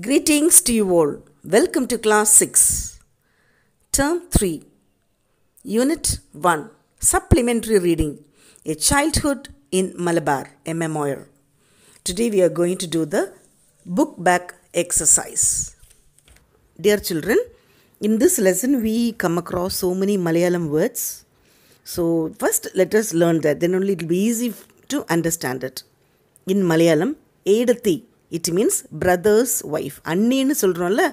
Greetings to you all. Welcome to class 6. Term 3. Unit 1. Supplementary reading. A childhood in Malabar, a memoir. Today we are going to do the book back exercise. Dear children, in this lesson we come across so many Malayalam words. So first let us learn that then only it will be easy to understand it. In Malayalam, Edathi it means brother's wife அண்ணின்னு சொல்கிறோம்ல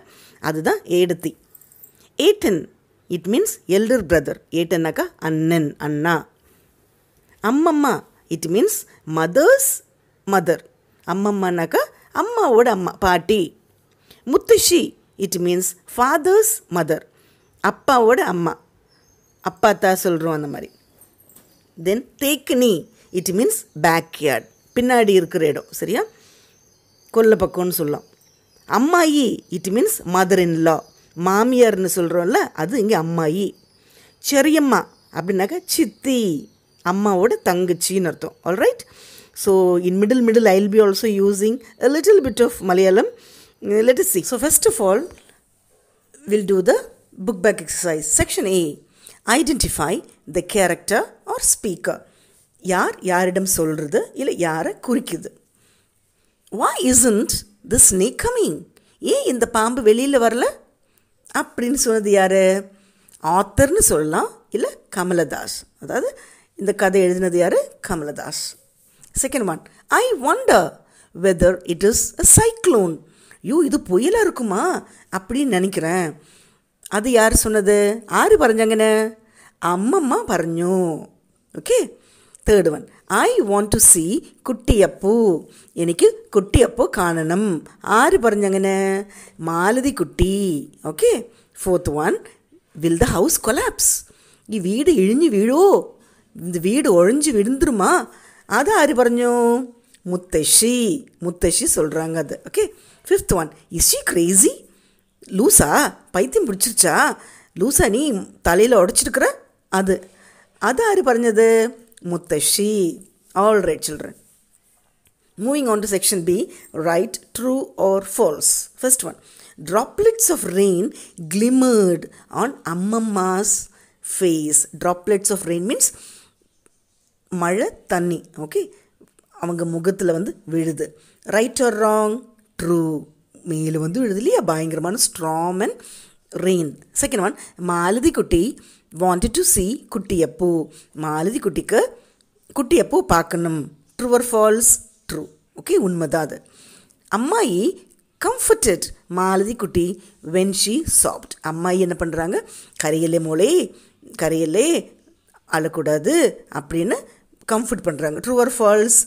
அதுதான் ஏடத்தி ஏட்டன் it means elder brother ஏட்டன்னாக்கா அண்ணன் அண்ணா அம்மம்மா it means mother's mother அம்மம்மானாக்கா அம்மாவோட அம்மா பாட்டி முத்துஷி இட் மீன்ஸ் ஃபாதர்ஸ் மதர் அப்பாவோட அம்மா அப்பா தான் சொல்கிறோம் அந்த மாதிரி தென் தேக்குனி இட் மீன்ஸ் பேக்யார்ட் பின்னாடி இருக்கிற இடம் சரியா கொல்ல பக்கம்னு சொல்லலாம் அம்மாயி it means mother in law மாமியார்னு சொல்கிறோம்ல அது இங்கே அம்மாயி செரியம்மா அப்படின்னாக்கா சித்தி அம்மாவோட தங்கச்சின்னு அர்த்தம் all right so in middle middle I be also using a little bit of Malayalam let us see so first of all will do the book back exercise section A identify the character or speaker யார் யாரிடம் சொல்கிறது இல்லை யாரை குறிக்குது வா isn't the snake coming ஏன் இந்த பாம்பு வெளியில் வரல அப்படின்னு சொன்னது யார் ஆத்தர்னு சொல்லலாம் இல்லை கமலதாஸ் அதாவது இந்த கதை எழுதினது யார் Kamala Das second one I wonder whether it is a cyclone ஐயோ இது புயலாக இருக்குமா அப்படின்னு நினைக்கிறேன் அது யார் சொன்னது ஆறு பறஞ்சாங்கன்னு அம்மம்மா பறஞ்சோம் okay third one I want to see Kuttiyappu എനിക്ക് குட்டியப்பூ കാണണം ஆறு പറഞ്ഞങ്ങനെ മാലതി കുട്ടി okay fourth one will the house collapse ഈ വീട് ഇഴിഞ്ഞു വീഴോ இந்த வீடு ஒழிஞ்சு விழுந்துருமா அது ஆறு പറഞ്ഞു முத்தஷி முத்தஷி சொல்கிறாங்க அது okay fifth one is she crazy லூசா பைத்தியம் பிடிச்சிருச்சா லூசா நீ தலையில் உடச்சிருக்கிற அது அது ஆறு പറഞ്ഞത് മുത്തശ്ശി all right children moving on to section B right true or false first one droplets of rain glimmered on அம்மம்மாஸ் face droplets of rain means மழை தண்ணி ஓகே அவங்க முகத்தில் வந்து விழுது ரைட் ஆர் ராங் ட்ரூ மேலும் வந்து விழுது இல்லையா பயங்கரமான strong and rain second one Malathi குட்டி வாண்டட் டு சி குட்டி அப்போ மாலதி குட்டிக்கு குட்டி எப்போ பார்க்கணும் true or false true okay உண்மைதான் அது அம்மாயி கம்ஃபர்டட் மாலதி குட்டி வென் ஷி சாப்ட் அம்மாயி என்ன பண்ணுறாங்க கரையிலே மூளை கரையிலே அழக்கூடாது அப்படின்னு கம்ஃபர்ட் பண்ணுறாங்க ட்ரூ ஆர் ஃபால்ஸ்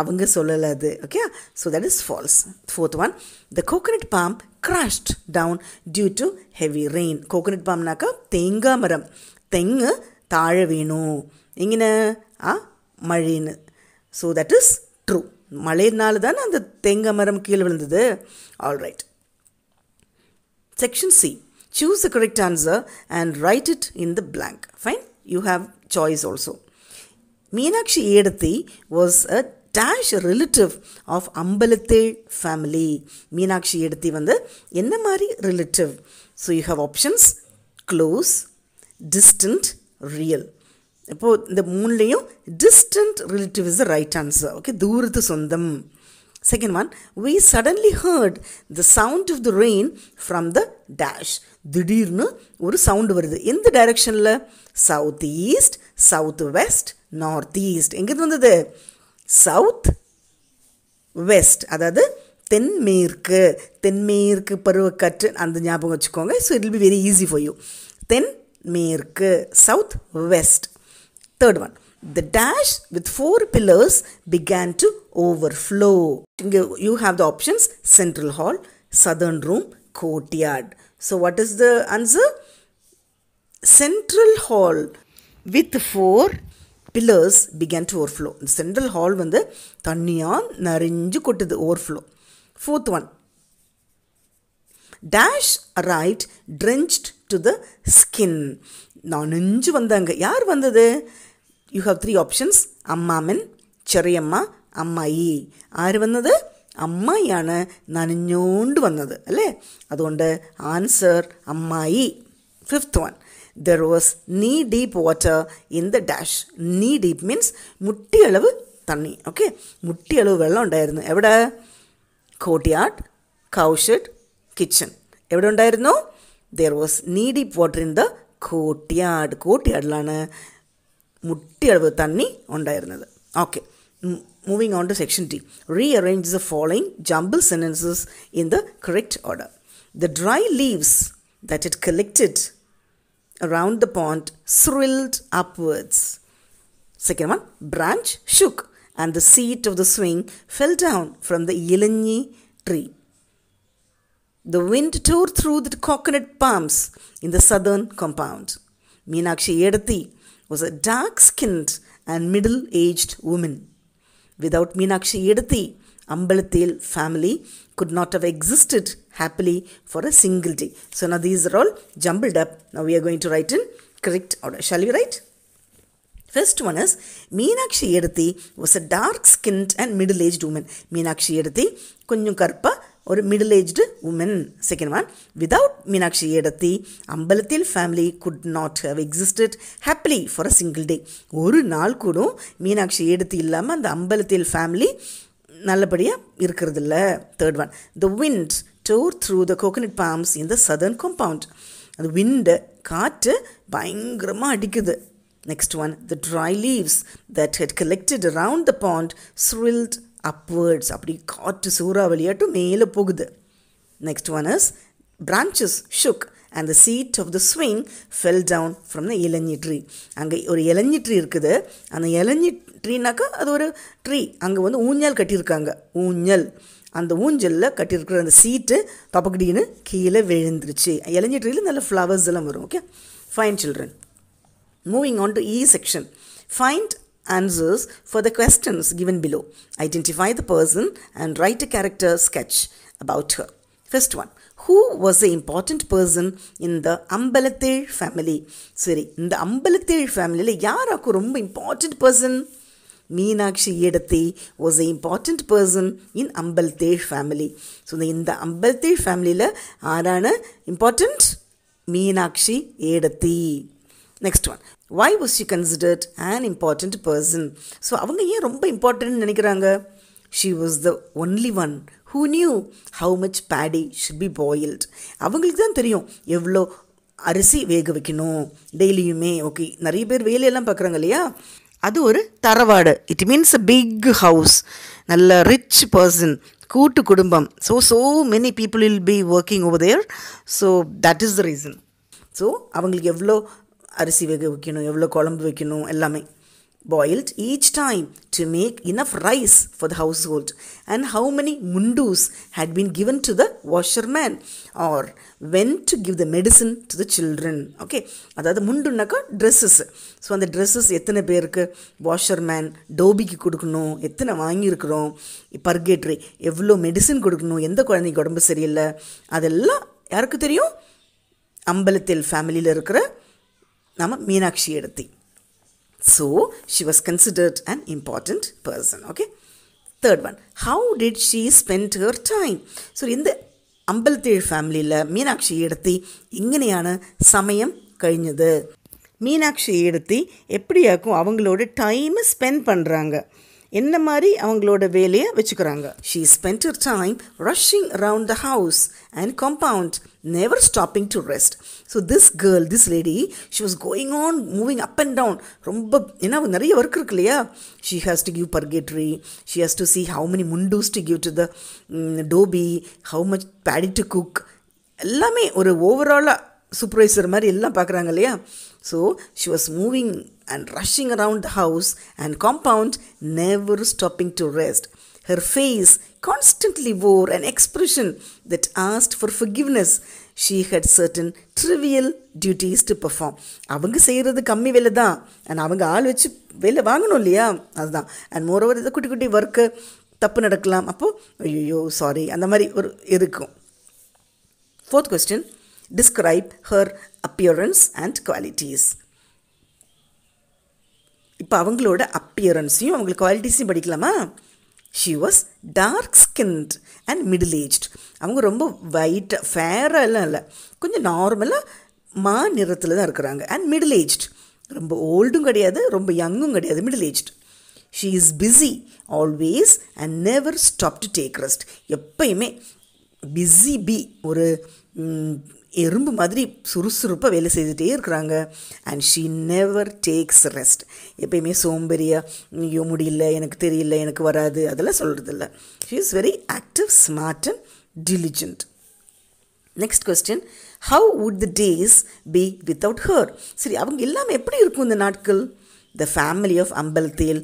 அவங்க சொல்லலை அது okay so that is false fourth one the coconut palm crashed down due to heavy rain coconut பாம்னாக்கா தேங்காய் மரம் தெங்கு தாழ வேணும் எங்கன ஆ மழைன்னு ஸோ தட் இஸ் ட்ரூ மழையினால தானே அந்த தெங்க மரம் கீழே விழுந்தது all right section C choose a correct answer and write it in the blank fine you have choice also Meenakshi ஏடத்தி was a dash relative of அம்பலத்தே ஃபேமிலி மீனாட்சி எடுத்தி வந்து என்ன மாதிரி relative so you have options close distant real இப்போது இந்த மூணுலேயும் distant relative is the right answer. Okay, Durthu Sundam. Second one, we suddenly heard the sound of the rain from the dash. திடீர்னு ஒரு sound வருது எந்த டைரக்ஷனில் south east south west north east எங்கேருந்து வந்தது சவுத் வெஸ்ட் அதாவது தென்மேற்கு தென்மேற்கு பருவக்காற்று அந்த ஞாபகம் வச்சுக்கோங்க so it be very easy for you தென்மேற்கு south west third one the dash with four pillars began to overflow. You have the options central hall, southern room, courtyard. So, what is the answer? Central hall with four pillars began to overflow. The central hall when the வந்து Narinju நிறைஞ்சு கொட்டுது overflow fourth one dash right drenched to the skin நனைஞ்சு வந்தாங்க யார் வந்தது you have three options അമ്മാമൻ ചെറിയമ്മ അമ്മായി ആര് വന്നത് അമ്മായിയാണ് നനഞ്ഞോണ്ട് വന്നത് അല്ലേ അതുകൊണ്ട് ആൻസർ അമ്മായി fifth one there was knee deep water in the dash knee deep means മുട്ടിയളവ് തണ്ണി ഓക്കെ മുട്ടിയളവ് വെള്ളം ഉണ്ടായിരുന്നു എവിടെ കോട്ടിയാട്ട് കൗഷഡ് കിച്ചൺ എവിടെ ഉണ്ടായിരുന്നു there was knee deep water in the കോട്ടിയാട് കോട്ടിയാടിലാണ് മുട്ടിയളവ് തണ്ണി ഉണ്ടായിരുന്നത് okay moving on to section D rearrange the following jumble sentences in the correct order the dry leaves that it collected around the pond thrilled upwards. Second one, branch shook and the seat of the swing fell down from the yelenyi tree. The wind tore through the coconut palms in the southern compound. Meenakshi എടുത്തി was a dark skinned and middle aged woman. Without Meenakshi Edathi, Ambalathil family could not have existed happily for a single day. So now these are all jumbled up. Now we are going to write in correct order. Shall we write? First one is Meenakshi Edathi was a dark skinned and middle aged woman. Meenakshi Edathi, Kunyukarpa, ஒரு middle aged woman second one without Meenakshi എടത്തി அம்பலத்தில் family good not have existed happily for a single day ஒரு நாள் கூட மீனாட்சி எடுத்து இல்லாமல் அந்த அம்பலத்தில் ஃபேமிலி நல்லபடியாக இருக்கிறது இல்லை third one the wind tore through the coconut palms in the southern compound அந்த விண்டு காற்று பயங்கரமாக அடிக்குது next one the dry leaves that had collected around the pond swirled upwards அப்படி காற்று சூறாவளியாட்டும் மேலே போகுது next one is branches shook and the seat of the swing fell down from the இளஞ்சி ட்ரீ அங்கே ஒரு இளஞ்சி ட்ரீ இருக்குது அந்த இளஞ்சி ட்ரீனாக்கா அது ஒரு ட்ரீ அங்கே வந்து ஊஞ்சல் கட்டியிருக்காங்க ஊஞ்சல் அந்த ஊஞ்சலில் கட்டியிருக்கிற அந்த சீட்டு தப்பக்கடின்னு கீழே விழுந்துருச்சு இளஞ்சி ட்ரீல நல்ல ஃப்ளவர்ஸ் எல்லாம் வரும் okay fine children moving on to E section find answers for the questions given below. Identify the person and write a character sketch about her. First one. Who was the important person in the Ambalathir family? Sorry, in the Ambalathir family, who is important person? Meenakshi Yedati was the important person in Ambalathir family. So, in the Ambalathir family, who is important? Meenakshi Yedati. Next one. Why was she considered an important person so அவங்க ஏன் ரொம்ப important நினைக்கிறாங்க she was the only one who knew how much paddy should be boiled அவங்களுக்கு தான் தெரியும் எவ்வளோ அரிசி வேக வைக்கணும் டெய்லியுமே ஓகே நிறைய பேர் வேலையெல்லாம் பார்க்குறாங்க இல்லையா அது ஒரு தரவாடு it means a big house நல்ல ரிச் பர்சன் கூட்டு குடும்பம் so so many people will be working over there so that is the reason so அவங்களுக்கு எவ்வளோ அரிசி வேக வைக்கணும் எவ்வளோ குழம்பு வைக்கணும் எல்லாமே boiled each time to make enough rice for the household and how many mundus had been given to the washerman or when to give the medicine to the children okay அதாவது முண்டுனாக்கா ட்ரெஸ்ஸஸ் ஸோ அந்த dresses எத்தனை பேருக்கு washerman டோபிக்கு கொடுக்கணும் எத்தனை வாங்கியிருக்கிறோம் பர்கேட்ரி எவ்வளோ medicine கொடுக்கணும் எந்த குழந்தைக்கு உடம்பு சரியில்லை அதெல்லாம் யாருக்கு தெரியும் அம்பலத்தில் ஃபேமிலியில் இருக்கிற நம்ம மீனாட்சி எடுத்தி so she was considered an important person okay third one how did she spend her time so இந்த അമ്പലത്തേഴ് ஃபேமிலியில் മീനാക്ഷി എടുത്തി ഇങ്ങനെയാണ് സമയം കഴിഞ്ഞത് மீனாட்சி எடுத்தி எப்படியாக்கும் அவங்களோட டைமை ஸ்பெண்ட் பண்ணுறாங்க என்ன மாதிரி அவங்களோட வேலையை வச்சுக்கிறாங்க she spend time rushing round the house and compound never stopping to rest. So this girl, this lady, she was going on moving up and down. She has to give purgatory. She has to see how many mundus to give to the mm, dobe, how much paddy to cook. எல்லாமே ஒரு ஓவராலாக supervisor மாதிரி எல்லாம் பார்க்குறாங்க So she was moving and rushing around the house and compound, never stopping to rest. Her face. constantly wore an expression that asked for forgiveness. She had certain trivial duties to perform. அவங்க செய்கிறது கம்மி வேலை தான் and அவங்க ஆள் வச்சு வேலை வாங்கணும் இல்லையா அதுதான் அண்ட் மோரோவர் இதை குட்டி குட்டி ஒர்க்கு தப்பு நடக்கலாம் அப்போது ஐயோ சாரி அந்த மாதிரி ஒரு இருக்கும் fourth question describe her appearance and qualities இப்போ அவங்களோட அப்பியரன்ஸையும் அவங்களுக்கு குவாலிட்டிஸையும் படிக்கலாமா she was dark skinned and middle aged அவங்க ரொம்ப ஒயிட்டாக ஃபேராக எல்லாம் இல்லை கொஞ்சம் நார்மலாக மா நிறத்தில் தான் இருக்கிறாங்க அண்ட் மிடில் ஏஜ்ட் ரொம்ப ஓல்டும் கிடையாது ரொம்ப யங்கும் கிடையாது middle aged she is busy always and never stop to take rest எப்பயுமே பிஸி பி ஒரு எறும்பு மாதிரி சுறுசுறுப்பாக வேலை செய்துகிட்டே இருக்கிறாங்க and she never takes rest எப்பயுமே சோம்பேறியாக ஐயோ முடியல எனக்கு தெரியல எனக்கு வராது அதெல்லாம் சொல்கிறதில்ல she is very active smart and diligent next question how would the days be without her சரி அவங்க எல்லாமே எப்படி இருக்கும் இந்த நாட்கள் த ஃபேமிலி ஆஃப் அம்பல் தேல்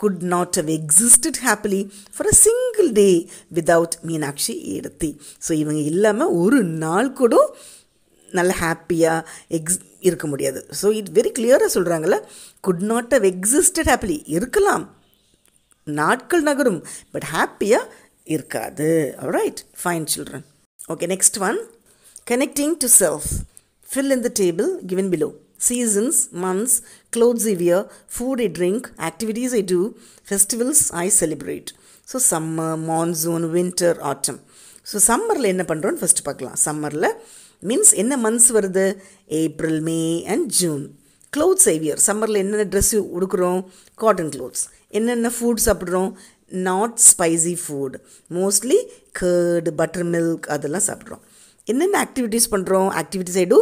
could not have existed happily for a single day without Meenakshi ஈரத்தி ஸோ இவங்க இல்லாமல் ஒரு நாள் கூட நல்ல ஹாப்பியாக எக்ஸ் இருக்க முடியாது ஸோ இட் வெரி கிளியராக சொல்கிறாங்களே good not have existed happily இருக்கலாம் நாட்கள் நகரும் பட் ஹாப்பியாக இருக்காது right fine children okay next one connecting to self fill in the table given below seasons months clothes I food food drink activities activities do festivals I celebrate so summer monsoon winter autumn so சம்மரில் என்ன பண்ணுறோன்னு first பார்க்கலாம் சம்மரில் means என்ன months வருது April May and June clothes சேவியர் சம்மரில் என்னென்ன ட்ரெஸ் உடுக்குறோம் காட்டன் க்ளோத்ஸ் என்னென்ன ஃபுட் சாப்பிட்றோம் not spicy food mostly curd butter milk அதெல்லாம் சாப்பிட்றோம் என்னென்ன ஆக்டிவிட்டீஸ் பண்ணுறோம் activities I do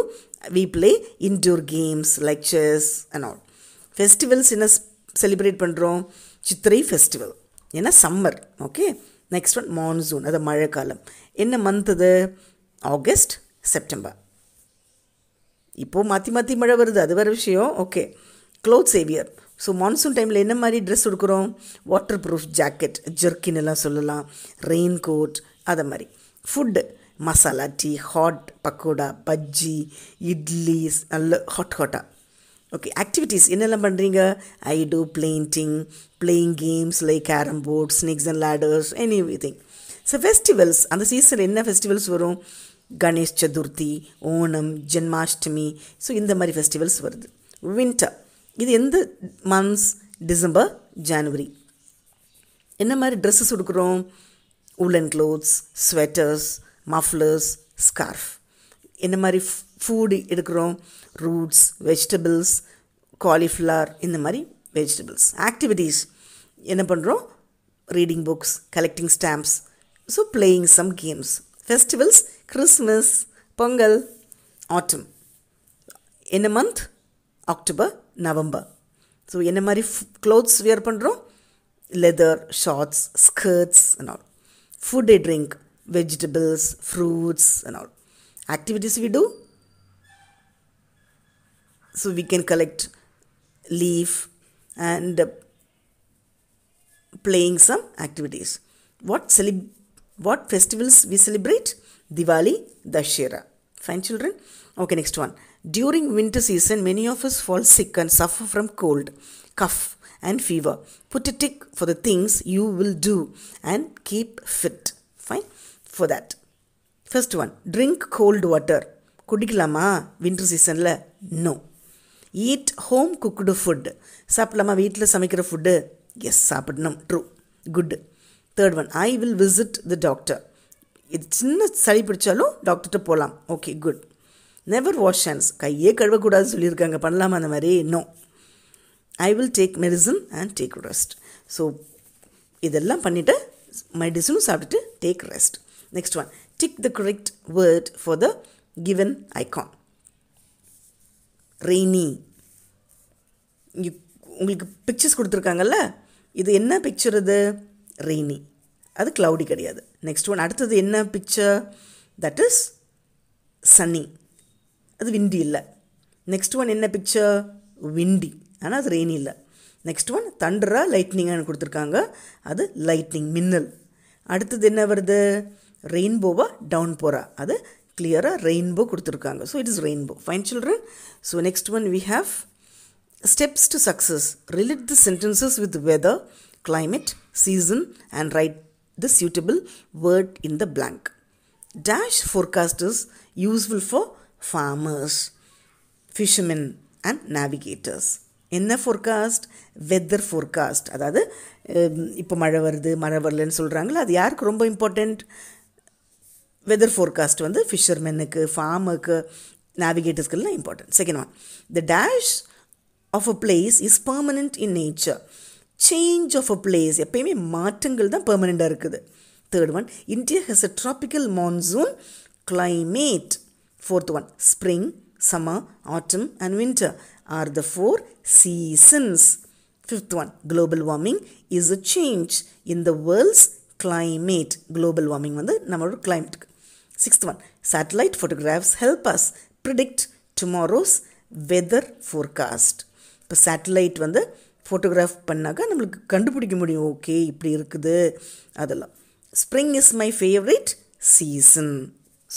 we play indoor games lectures and all festivals என்ன செலிப்ரேட் பண்ணுறோம் சித்திரை ஃபெஸ்டிவல் ஏன்னா summer okay next one monsoon அது மழை காலம் என்ன மந்த் அது ஆகஸ்ட் செப்டம்பர் இப்போது மாற்றி மாற்றி மழை வருது அது வேறு விஷயம் ஓகே க்ளோத் சேவியர் ஸோ மான்சூன் டைமில் என்ன மாதிரி ட்ரெஸ் கொடுக்குறோம் வாட்டர் ப்ரூஃப் ஜாக்கெட் ஜெர்கின் எல்லாம் சொல்லலாம் ரெயின் கோட் அதை மாதிரி food masala tea hot pakoda bajji idli நல்ல ஹாட் ஹாட்டாக ஓகே ஆக்டிவிட்டீஸ் என்னெல்லாம் பண்ணுறீங்க I do painting playing games like carrom board snakes and ladders anything so festivals அந்த சீசனில் என்ன ஃபெஸ்டிவல்ஸ் வரும் கணேஷ் சதுர்த்தி ஓணம் ஜென்மாஷ்டமி ஸோ இந்த மாதிரி ஃபெஸ்டிவல்ஸ் வருது வின்டர் இது எந்த மந்த்ஸ் டிசம்பர் ஜனவரி என்ன மாதிரி ட்ரெஸ்ஸஸ் கொடுக்குறோம் woollen clothes sweaters mufflers scarf இந்த மாதிரி ஃபுட் எடுக்கிறோம் ரூட்ஸ் வெஜிடபிள்ஸ் காலிஃப்ளவர் இந்த மாதிரி வெஜிடபிள்ஸ் ஆக்டிவிட்டீஸ் என்ன பண்ணுறோம் reading books collecting stamps so playing some games festivals Christmas Pongal autumn என்ன மந்த் அக்டோபர் நவம்பர் ஸோ என்ன மாதிரி க்ளோத்ஸ் வியர் பண்ணுறோம் leather shorts skirts and all food drink vegetables, fruits and all. Activities we do. So we can collect leaf and playing some activities. What celeb- what festivals we celebrate? Diwali, Dashera. Fine children? Okay, next one. During winter season, many of us fall sick and suffer from cold, cough and fever. Put a tick for the things you will do and keep fit. For that first one drink cold water குடிக்கலாமா winter சீசனில் no eat home cooked food சாப்பிடலாமா வீட்டில் சமைக்கிற food yes சாப்பிடணும் true good third one I will visit the doctor இது சின்ன சளி பிடிச்சாலும் டாக்டர்கிட்ட போகலாம் okay good never wash hands கையே கழுவக்கூடாது சொல்லியிருக்காங்க பண்ணலாமா அந்த மாதிரி no I will take medicine and take rest so இதெல்லாம் பண்ணிவிட்டு மெடிசனும் சாப்பிட்டுட்டு take rest Next one, tick the correct word for the given icon. Rainy உங்களுக்கு பிக்சர்ஸ் கொடுத்துருக்காங்கல்ல இது என்ன பிக்சர் இது ரெய்னி அது க்ளவுடி கிடையாது நெக்ஸ்ட் ஒன் அடுத்தது என்ன பிக்சர் தட் இஸ் சன்னி அது விண்டி இல்லை நெக்ஸ்ட் ஒன் என்ன பிக்சர் விண்டி ஆனால் அது ரெய்னி இல்லை நெக்ஸ்ட் ஒன் தண்டரா லைட்னிங்கானு கொடுத்துருக்காங்க அது லைட்னிங் மின்னல் அடுத்தது என்ன வருது ரெயின்போவா டவுன் போரா அது கிளியராக ரெயின்போ கொடுத்துருக்காங்க so it is rainbow fine children so next one we have steps to success relate the sentences with weather climate, season, and write the suitable word in the blank. Dash forecast is useful for farmers, fishermen, and navigators. என்ன forecast weather forecast அதாவது இப்போ மழை வருது மழை வரலன்னு சொல்கிறாங்களா அது யாருக்கு ரொம்ப இம்பார்ட்டண்ட் வெதர் ஃபோர்காஸ்ட் வந்து ஃபிஷர்மெனுக்கு ஃபார்முக்கு நேவிகேட்டர்ஸ்க்கெல்லாம் important second one the dash of a place is permanent in nature change of a place எப்பயுமே மாற்றங்கள் தான் பெர்மனெண்ட்டாக இருக்குது third one India has a tropical monsoon climate fourth one spring summer autumn and winter are the four seasons fifth one global warming is a change in the world's climate global warming வந்து நம்மளோட கிளைமேட்டுக்கு Sixth one, satellite photographs help us predict tomorrow's weather forecast இப்போ satellite வந்து photograph பண்ணாக்கா நம்மளுக்கு கண்டுபிடிக்க முடியும் okay இப்படி இருக்குது அதெல்லாம் spring is my favourite season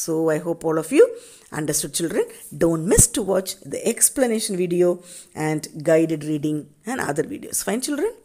so I hope all of you understood children don't miss to watch the explanation video and guided reading and other videos fine children